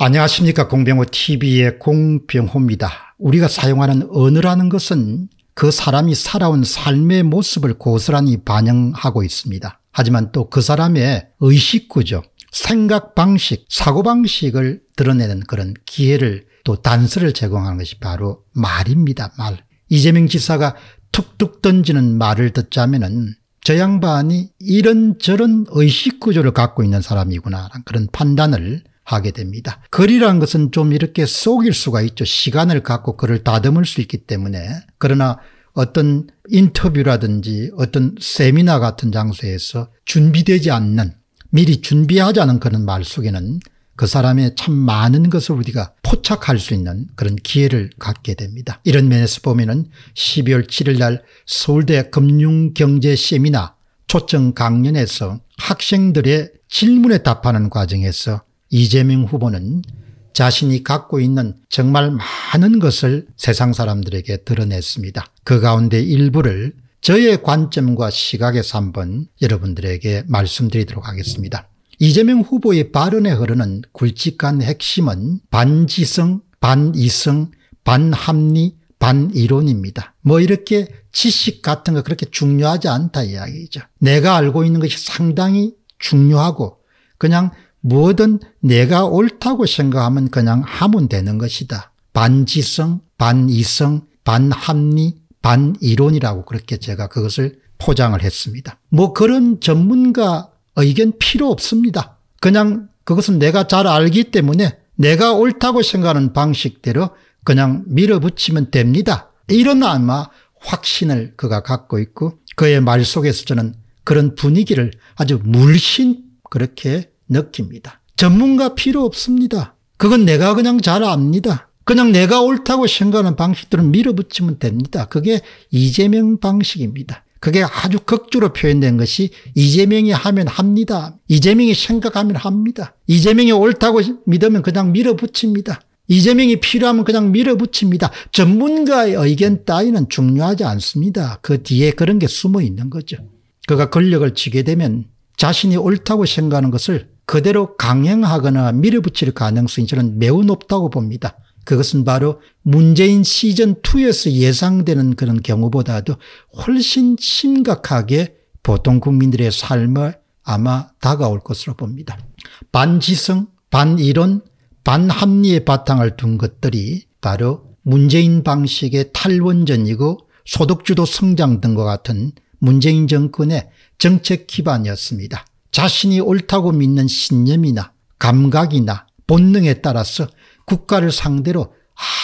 안녕하십니까 공병호TV의 공병호입니다. 우리가 사용하는 언어라는 것은 그 사람이 살아온 삶의 모습을 고스란히 반영하고 있습니다. 하지만 또 그 사람의 의식구조, 생각 방식, 사고 방식을 드러내는 그런 기회를 또 단서를 제공하는 것이 바로 말입니다. 말. 이재명 지사가 툭툭 던지는 말을 듣자면은 저 양반이 이런저런 의식구조를 갖고 있는 사람이구나 그런 판단을 하게 됩니다. 글이란 것은 좀 이렇게 속일 수가 있죠. 시간을 갖고 글을 다듬을 수 있기 때문에. 그러나 어떤 인터뷰라든지 어떤 세미나 같은 장소에서 준비되지 않는 미리 준비하지 않은 그런 말 속에는 그 사람의 참 많은 것을 우리가 포착할 수 있는 그런 기회를 갖게 됩니다. 이런 면에서 보면은 12월 7일 날 서울대 금융경제 세미나 초청 강연에서 학생들의 질문에 답하는 과정에서 이재명 후보는 자신이 갖고 있는 정말 많은 것을 세상 사람들에게 드러냈습니다. 그 가운데 일부를 저의 관점과 시각에서 한번 여러분들에게 말씀드리도록 하겠습니다. 이재명 후보의 발언에 흐르는 굵직한 핵심은 반지성, 반이성, 반합리, 반이론입니다. 뭐 이렇게 지식 같은 거 그렇게 중요하지 않다 이야기죠. 내가 알고 있는 것이 상당히 중요하고 그냥 뭐든 내가 옳다고 생각하면 그냥 하면 되는 것이다. 반지성, 반이성, 반합리, 반이론이라고 그렇게 제가 그것을 포장을 했습니다. 뭐 그런 전문가 의견 필요 없습니다. 그냥 그것은 내가 잘 알기 때문에 내가 옳다고 생각하는 방식대로 그냥 밀어붙이면 됩니다. 이런 아마 확신을 그가 갖고 있고 그의 말 속에서 저는 그런 분위기를 아주 물씬 그렇게 느낍니다. 전문가 필요 없습니다. 그건 내가 그냥 잘 압니다. 그냥 내가 옳다고 생각하는 방식들은 밀어붙이면 됩니다. 그게 이재명 방식입니다. 그게 아주 극주로 표현된 것이 이재명이 하면 합니다. 이재명이 생각하면 합니다. 이재명이 옳다고 믿으면 그냥 밀어붙입니다. 이재명이 필요하면 그냥 밀어붙입니다. 전문가의 의견 따위는 중요하지 않습니다. 그 뒤에 그런 게 숨어 있는 거죠. 그가 권력을 쥐게 되면 자신이 옳다고 생각하는 것을 그대로 강행하거나 밀어붙일 가능성이 저는 매우 높다고 봅니다. 그것은 바로 문재인 시즌2에서 예상되는 그런 경우보다도 훨씬 심각하게 보통 국민들의 삶을 아마 다가올 것으로 봅니다. 반지성, 반이론, 반합리의 바탕을 둔 것들이 바로 문재인 방식의 탈원전이고 소득주도 성장 등과 같은 문재인 정권의 정책 기반이었습니다. 자신이 옳다고 믿는 신념이나 감각이나 본능에 따라서 국가를 상대로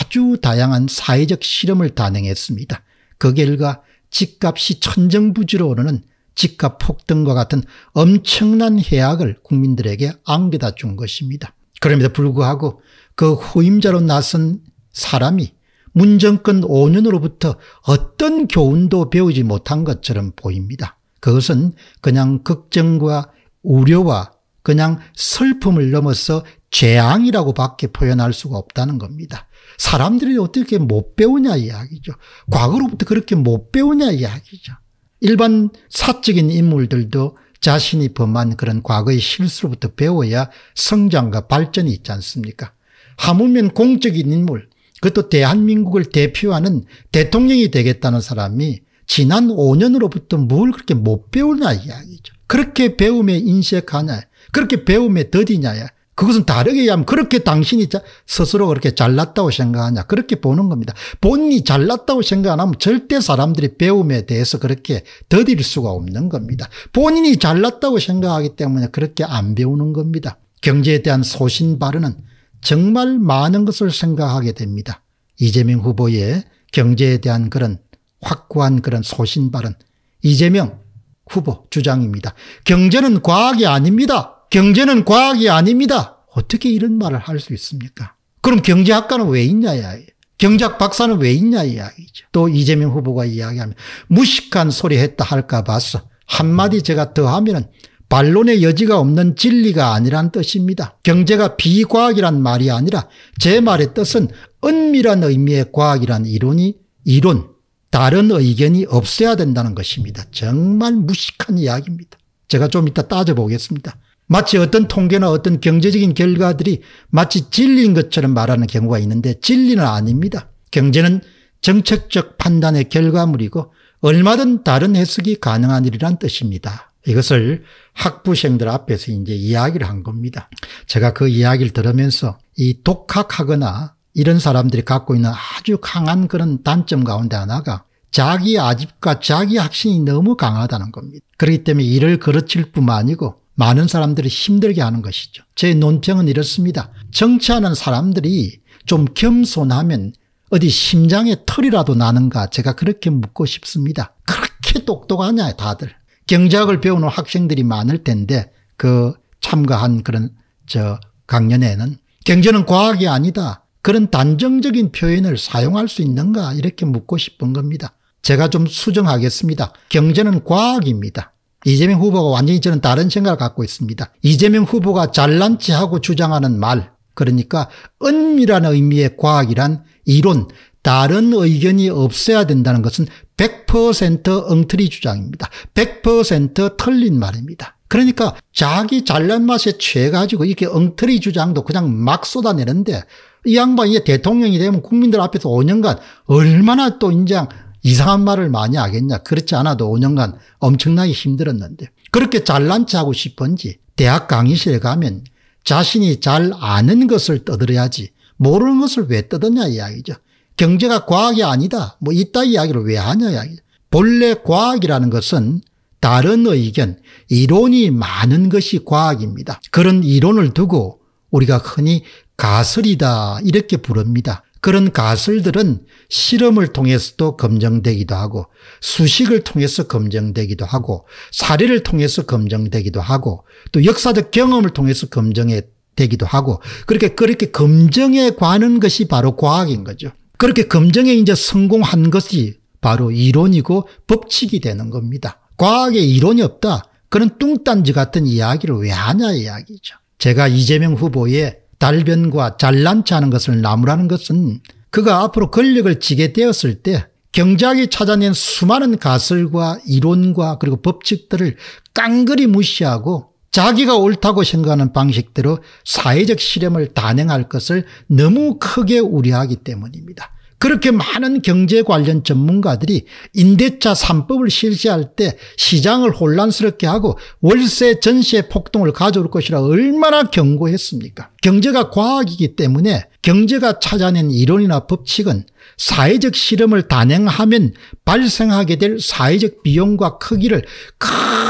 아주 다양한 사회적 실험을 단행했습니다. 그 결과 집값이 천정부지로 오르는 집값 폭등과 같은 엄청난 해악을 국민들에게 안겨다 준 것입니다. 그럼에도 불구하고 그 후임자로 나선 사람이 문정권 5년으로부터 어떤 교훈도 배우지 못한 것처럼 보입니다. 그것은 그냥 걱정과 우려와 그냥 슬픔을 넘어서 재앙이라고 밖에 표현할 수가 없다는 겁니다. 사람들이 어떻게 못 배우냐 이야기죠. 과거로부터 그렇게 못 배우냐 이야기죠. 일반 사적인 인물들도 자신이 범한 그런 과거의 실수로부터 배워야 성장과 발전이 있지 않습니까? 하물며 공적인 인물, 그것도 대한민국을 대표하는 대통령이 되겠다는 사람이 지난 5년으로부터 뭘 그렇게 못배우냐 이야기죠. 그렇게 배움에 인색하냐 그렇게 배움에 더디냐야 그것은 다르게 하면 그렇게 당신이 자, 스스로 그렇게 잘났다고 생각하냐 그렇게 보는 겁니다. 본인이 잘났다고 생각 안 하면 절대 사람들이 배움에 대해서 그렇게 더딜 수가 없는 겁니다. 본인이 잘났다고 생각하기 때문에 그렇게 안 배우는 겁니다. 경제에 대한 소신 발언은 정말 많은 것을 생각하게 됩니다. 이재명 후보의 경제에 대한 그런 확고한 그런 소신발언 이재명 후보 주장입니다. 경제는 과학이 아닙니다. 경제는 과학이 아닙니다. 어떻게 이런 말을 할 수 있습니까? 그럼 경제학과는 왜 있냐 이야기. 경제학 박사는 왜 있냐 이야기죠. 또 이재명 후보가 이야기하면 무식한 소리 했다 할까 봐서 한마디 제가 더 하면은 반론의 여지가 없는 진리가 아니란 뜻입니다. 경제가 비과학이란 말이 아니라 제 말의 뜻은 은밀한 의미의 과학이란 이론이 이론 다른 의견이 없어야 된다는 것입니다. 정말 무식한 이야기입니다. 제가 좀 이따 따져보겠습니다. 마치 어떤 통계나 어떤 경제적인 결과들이 마치 진리인 것처럼 말하는 경우가 있는데 진리는 아닙니다. 경제는 정책적 판단의 결과물이고 얼마든 다른 해석이 가능한 일이란 뜻입니다. 이것을 학부생들 앞에서 이제 이야기를 한 겁니다. 제가 그 이야기를 들으면서 이 독학하거나 이런 사람들이 갖고 있는 아주 강한 그런 단점 가운데 하나가 자기 아집과 자기 확신이 너무 강하다는 겁니다. 그렇기 때문에 일을 그르칠 뿐만 아니고 많은 사람들이 힘들게 하는 것이죠. 제 논평은 이렇습니다. 정치하는 사람들이 좀 겸손하면 어디 심장에 털이라도 나는가 제가 그렇게 묻고 싶습니다. 그렇게 똑똑하냐 다들. 경제학을 배우는 학생들이 많을 텐데 그 참가한 그런 저 강연에는 경제는 과학이 아니다. 그런 단정적인 표현을 사용할 수 있는가 이렇게 묻고 싶은 겁니다. 제가 좀 수정하겠습니다. 경제는 과학입니다. 이재명 후보가 완전히 저는 다른 생각을 갖고 있습니다. 이재명 후보가 잘난 체하고 주장하는 말 그러니까 은밀한 의미의 과학이란 이론 다른 의견이 없어야 된다는 것은 100% 엉터리 주장입니다. 100% 틀린 말입니다. 그러니까 자기 잘난 맛에 취해가지고 이렇게 엉터리 주장도 그냥 막 쏟아내는데 이 양반이 대통령이 되면 국민들 앞에서 5년간 얼마나 또 인장 이상한 말을 많이 하겠냐. 그렇지 않아도 5년간 엄청나게 힘들었는데 그렇게 잘난 체하고 싶은지 대학 강의실에 가면 자신이 잘 아는 것을 떠들어야지 모르는 것을 왜 떠드냐 이야기죠. 경제가 과학이 아니다. 뭐 이따 이야기를 왜 하냐 이야기죠. 본래 과학이라는 것은 다른 의견, 이론이 많은 것이 과학입니다. 그런 이론을 두고 우리가 흔히 가설이다 이렇게 부릅니다. 그런 가설들은 실험을 통해서도 검증되기도 하고 수식을 통해서 검증되기도 하고 사례를 통해서 검증되기도 하고 또 역사적 경험을 통해서 검증이 되기도 하고 그렇게 그렇게 검증에 관한 것이 바로 과학인 거죠. 그렇게 검증에 이제 성공한 것이 바로 이론이고 법칙이 되는 겁니다. 과학에 이론이 없다. 그런 뚱딴지 같은 이야기를 왜 하냐 이야기죠. 제가 이재명 후보의 달변과 잘난 체하는 것을 나무라는 것은 그가 앞으로 권력을 쥐게 되었을 때경제이 찾아낸 수많은 가설과 이론과 그리고 법칙들을 깡그리 무시하고 자기가 옳다고 생각하는 방식대로 사회적 실험을 단행할 것을 너무 크게 우려하기 때문입니다. 그렇게 많은 경제 관련 전문가들이 임대차 3법을 실시할 때 시장을 혼란스럽게 하고 월세 전세 폭동을 가져올 것이라 얼마나 경고했습니까 경제가 과학이기 때문에 경제가 찾아낸 이론이나 법칙은 사회적 실험을 단행하면 발생하게 될 사회적 비용과 크기를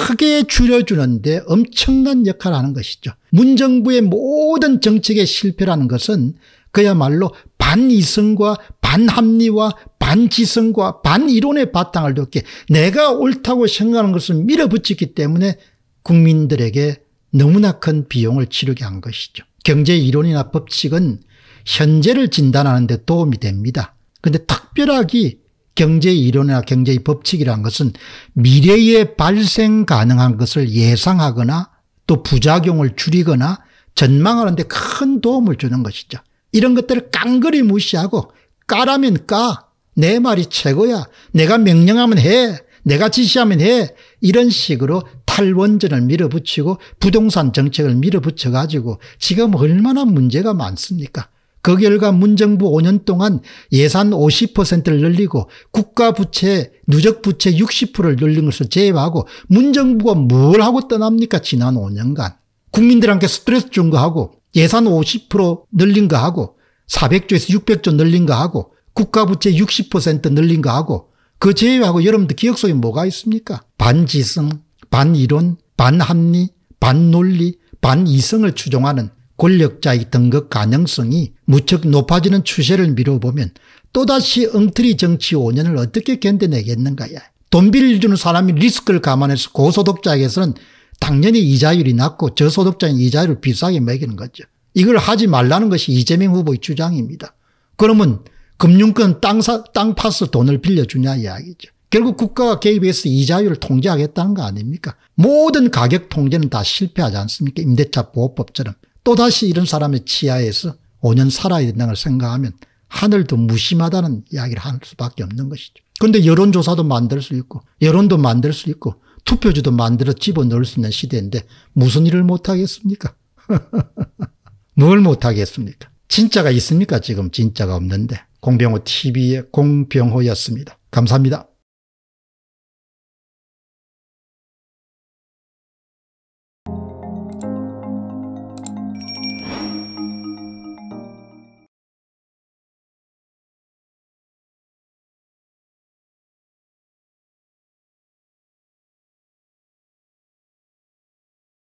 크게 줄여주는데 엄청난 역할을 하는 것이죠. 문정부의 모든 정책의 실패라는 것은 그야말로 반이성과 반합리와 반지성과 반이론의 바탕을 뒀기에 내가 옳다고 생각하는 것을 밀어붙였기 때문에 국민들에게 너무나 큰 비용을 치르게 한 것이죠. 경제 이론이나 법칙은 현재를 진단하는 데 도움이 됩니다. 그런데 특별하게 경제 이론이나 경제의 법칙이라 것은 미래에 발생 가능한 것을 예상하거나 또 부작용을 줄이거나 전망하는 데 큰 도움을 주는 것이죠. 이런 것들을 깡그리 무시하고 까라면 까. 내 말이 최고야. 내가 명령하면 해. 내가 지시하면 해. 이런 식으로 탈원전을 밀어붙이고 부동산 정책을 밀어붙여 가지고 지금 얼마나 문제가 많습니까? 그 결과 문정부 5년 동안 예산 50%를 늘리고 국가 부채 누적 부채 60%를 늘린 것을 제외하고 문정부가 뭘 하고 떠납니까? 지난 5년간 국민들한테 스트레스 준 거 하고 예산 50% 늘린 거 하고 400조에서 600조 늘린 거 하고 국가부채 60% 늘린 거 하고 그 제외하고 여러분들 기억 속에 뭐가 있습니까? 반지성, 반이론, 반합리, 반논리, 반이성을 추종하는 권력자의 등극 가능성이 무척 높아지는 추세를 미뤄보면 또다시 엉터리 정치 5년을 어떻게 견뎌내겠는가야. 돈 빌려주는 사람이 리스크를 감안해서 고소득자에게서는 당연히 이자율이 낮고 저소득자인 이자율을 비싸게 매기는 거죠. 이걸 하지 말라는 것이 이재명 후보의 주장입니다. 그러면 금융권 땅, 사, 땅 파서 돈을 빌려주냐 이야기죠. 결국 국가가 개입해서 이자율을 통제하겠다는 거 아닙니까? 모든 가격 통제는 다 실패하지 않습니까? 임대차 보호법처럼. 또다시 이런 사람의 치하에서 5년 살아야 된다는 걸 생각하면 하늘도 무심하다는 이야기를 할 수밖에 없는 것이죠. 그런데 여론조사도 만들 수 있고 여론도 만들 수 있고 투표지도 만들어 집어넣을 수 있는 시대인데 무슨 일을 못하겠습니까? 뭘 못하겠습니까? 진짜가 있습니까? 지금 진짜가 없는데. 공병호 TV의 공병호였습니다. 감사합니다.